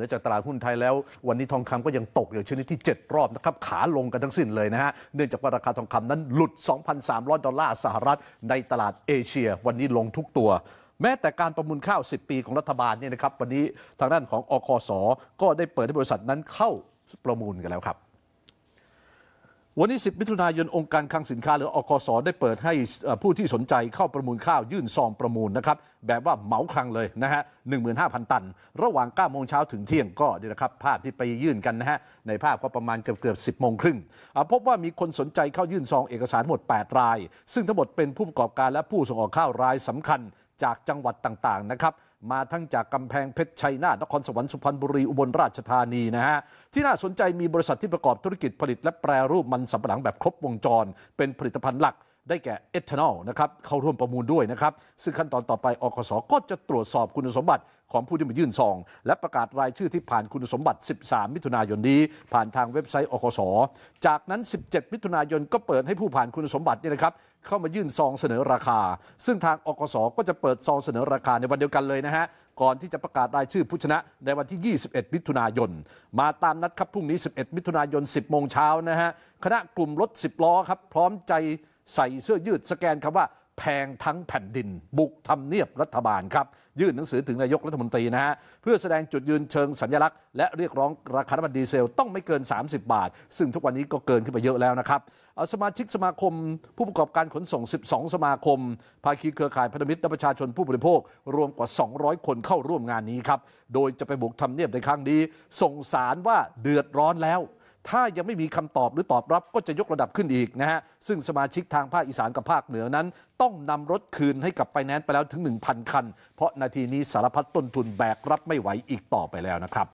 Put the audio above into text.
เหนือจากตลาดหุ้นไทยแล้ววันนี้ทองคำก็ยังตกอยู่ชนิดที่ 7 รอบนะครับ ขาลงกันทั้งสิ้นเลยนะฮะ เนื่องจากว่าราคาทองคำนั้นหลุด 2,300 ดอลลาร์สหรัฐในตลาดเอเชีย วันนี้ลงทุกตัวแม้แต่การประมูลข้าว 10 ปีของรัฐบาลเนี่ยนะครับ วันนี้ทางด้านของอคส ก็ได้เปิดให้บริษัทนั้นเข้าประมูลกันแล้วครับวันนี้10มิถุนายนองค์การคลังสินค้าหรืออคสอได้เปิดให้ผู้ที่สนใจเข้าประมูลข้าวยื่นซองประมูลนะครับ แบบว่าเหมาคลังเลยนะฮะ 15,000ตัน ระหว่าง9โมงเช้าถึงเที่ยงก็นี่นะครับ ภาพที่ไปยื่นกันนะฮะ ในภาพก็ประมาณเกือบเกือบ10โมงครึ่ง พบว่ามีคนสนใจเข้ายื่นซองเอกสารหมด8ราย ซึ่งทั้งหมดเป็นผู้ประกอบการและผู้ส่งออกข้าวรายสำคัญจากจังหวัดต่าง ๆ นะครับ มาทั้งจากกำแพงเพชรชัยนาท นครสวรรค์สุพรรณบุรี อุบลราชธานี นะฮะ ที่น่าสนใจมีบริษัทที่ประกอบธุรกิจผลิต และแปรรูปมันสำปะหลังแบบครบวงจร เป็นผลิตภัณฑ์หลักได้แก่เอทานอลนะครับ เข้าร่วมประมูลด้วยนะครับ ซึ่งขั้นตอนต่อไปอกสก็จะตรวจสอบคุณสมบัติ ของผู้ที่มายื่นซอง และประกาศรายชื่อที่ผ่านคุณสมบัติ 13 มิถุนายนนี้ ผ่านทางเว็บไซต์อกสจากนั้น 17 มิถุนายนก็เปิดให้ผู้ผ่านคุณสมบัตินี่นะครับ เข้ามายื่นซองเสนอราคา ซึ่งทางอกสก็จะเปิดซองเสนอราคาในวันเดียวกันเลยนะฮะ ก่อนที่จะประกาศรายชื่อผู้ชนะ ในวันที่ 21 มิถุนายน มาตามนัดครับ พรุ่งนี้ 11 มิถุนายน 10 โมงเช้านะฮะ คณะกลุ่มรถ 10ล้อครับพร้อมใจใส่เสื้อยืดสแกนคำว่าแพงทั้งแผ่นดิน บุกทำเนียบรัฐบาลครับ ยื่นหนังสือถึงนายกรัฐมนตรีนะฮะเพื่อแสดงจุดยืนเชิงสัญลักษณ์และเรียกร้องราคาน้ำมันดีเซล ต้องไม่เกิน 30 บาท ซึ่งทุกวันนี้ก็เกินขึ้นไปเยอะแล้วนะครับ สมาชิกสมาคม ผู้ประกอบการขนส่ง 12 สมาคม ภาคีเครือข่ายพันธมิตรและประชาชน ผู้บริโภค รวมกว่า 200 คนเข้าร่วมงานนี้ครับโดยจะไปบุกทำเนียบในครั้งนี้ส่งสารว่าเดือดร้อนแล้วถ้ายังไม่มีคำตอบหรือตอบรับก็จะยกระดับขึ้นอีกนะฮะ ซึ่งสมาชิกทางภาคอีสานกับภาคเหนือนั้น ต้องนำรถคืนให้กับไฟแนนซ์ไปแล้วถึง1,000 คัน เพราะนาทีนี้สารพัดต้นทุนแบกรับไม่ไหวอีกต่อไปแล้วนะครับ